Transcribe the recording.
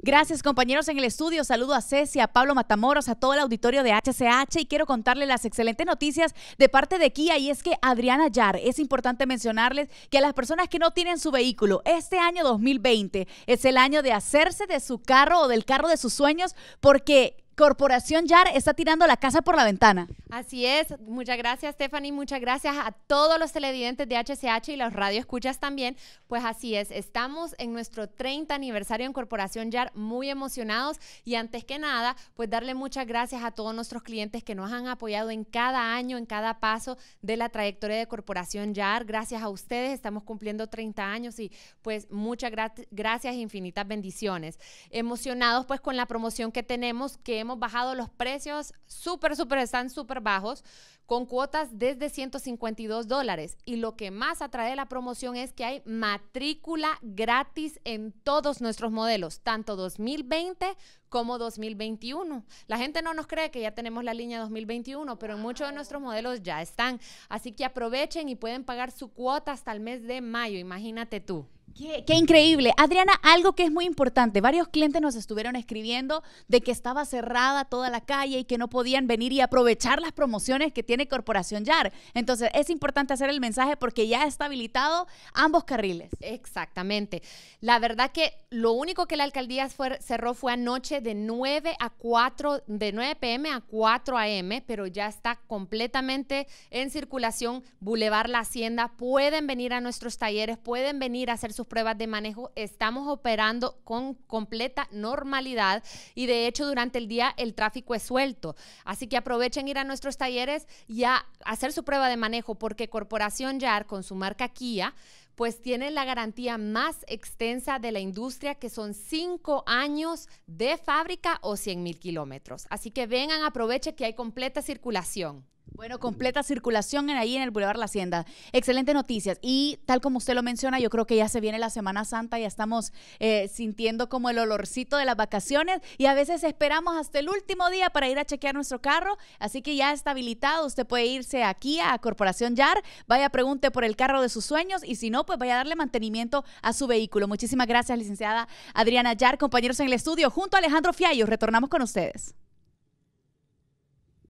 Gracias compañeros en el estudio. Saludo a Ceci, a Pablo Matamoros, a todo el auditorio de HCH y quiero contarles las excelentes noticias de parte de Kia y es que Adriana Yar, es importante mencionarles que a las personas que no tienen su vehículo, este año 2020 es el año de hacerse de su carro o del carro de sus sueños porque Corporación Yar está tirando la casa por la ventana. Así es. Muchas gracias, Stephanie. Muchas gracias a todos los televidentes de HCH y los Escuchas también. Pues así es. Estamos en nuestro 30 aniversario en Corporación Yar, muy emocionados y antes que nada, pues darle muchas gracias a todos nuestros clientes que nos han apoyado en cada año, en cada paso de la trayectoria de Corporación Yar. Gracias a ustedes estamos cumpliendo 30 años y pues muchas gracias, e infinitas bendiciones. Emocionados pues con la promoción que tenemos que hemos bajado los precios súper, súper, están súper bajos, con cuotas desde 152 dólares. Y lo que más atrae la promoción es que hay matrícula gratis en todos nuestros modelos, tanto 2020 como 2021. La gente no nos cree que ya tenemos la línea 2021, pero en muchos de nuestros modelos ya están. Así que aprovechen y pueden pagar su cuota hasta el mes de mayo, imagínate tú. Qué, increíble. Adriana, algo que es muy importante. Varios clientes nos estuvieron escribiendo de que estaba cerrada toda la calle y que no podían venir y aprovechar las promociones que tiene Corporación YAR. Entonces, es importante hacer el mensaje porque ya está habilitado ambos carriles. Exactamente. La verdad que lo único que la alcaldía cerró fue anoche de 9 a 4, de 9 pm a 4 am, pero ya está completamente en circulación Boulevard La Hacienda. Pueden venir a nuestros talleres, pueden venir a hacer sus pruebas de manejo, estamos operando con completa normalidad y de hecho durante el día el tráfico es suelto. Así que aprovechen ir a nuestros talleres y a hacer su prueba de manejo porque Corporación YAR con su marca Kia pues tiene la garantía más extensa de la industria, que son cinco años de fábrica o 100 mil kilómetros. Así que vengan, aproveche que hay completa circulación. Bueno, completa circulación en ahí en el Boulevard La Hacienda. Excelentes noticias. Y tal como usted lo menciona, yo creo que ya se viene la Semana Santa, ya estamos eh, sintiendo como el olorcito de las vacaciones y a veces esperamos hasta el último día para ir a chequear nuestro carro. Así que ya está habilitado. Usted puede irse aquí a Corporación YAR, vaya, pregunte por el carro de sus sueños y si no, pues vaya a darle mantenimiento a su vehículo. Muchísimas gracias, licenciada Adriana YAR, compañeros en el estudio, junto a Alejandro Fiallo. Retornamos con ustedes.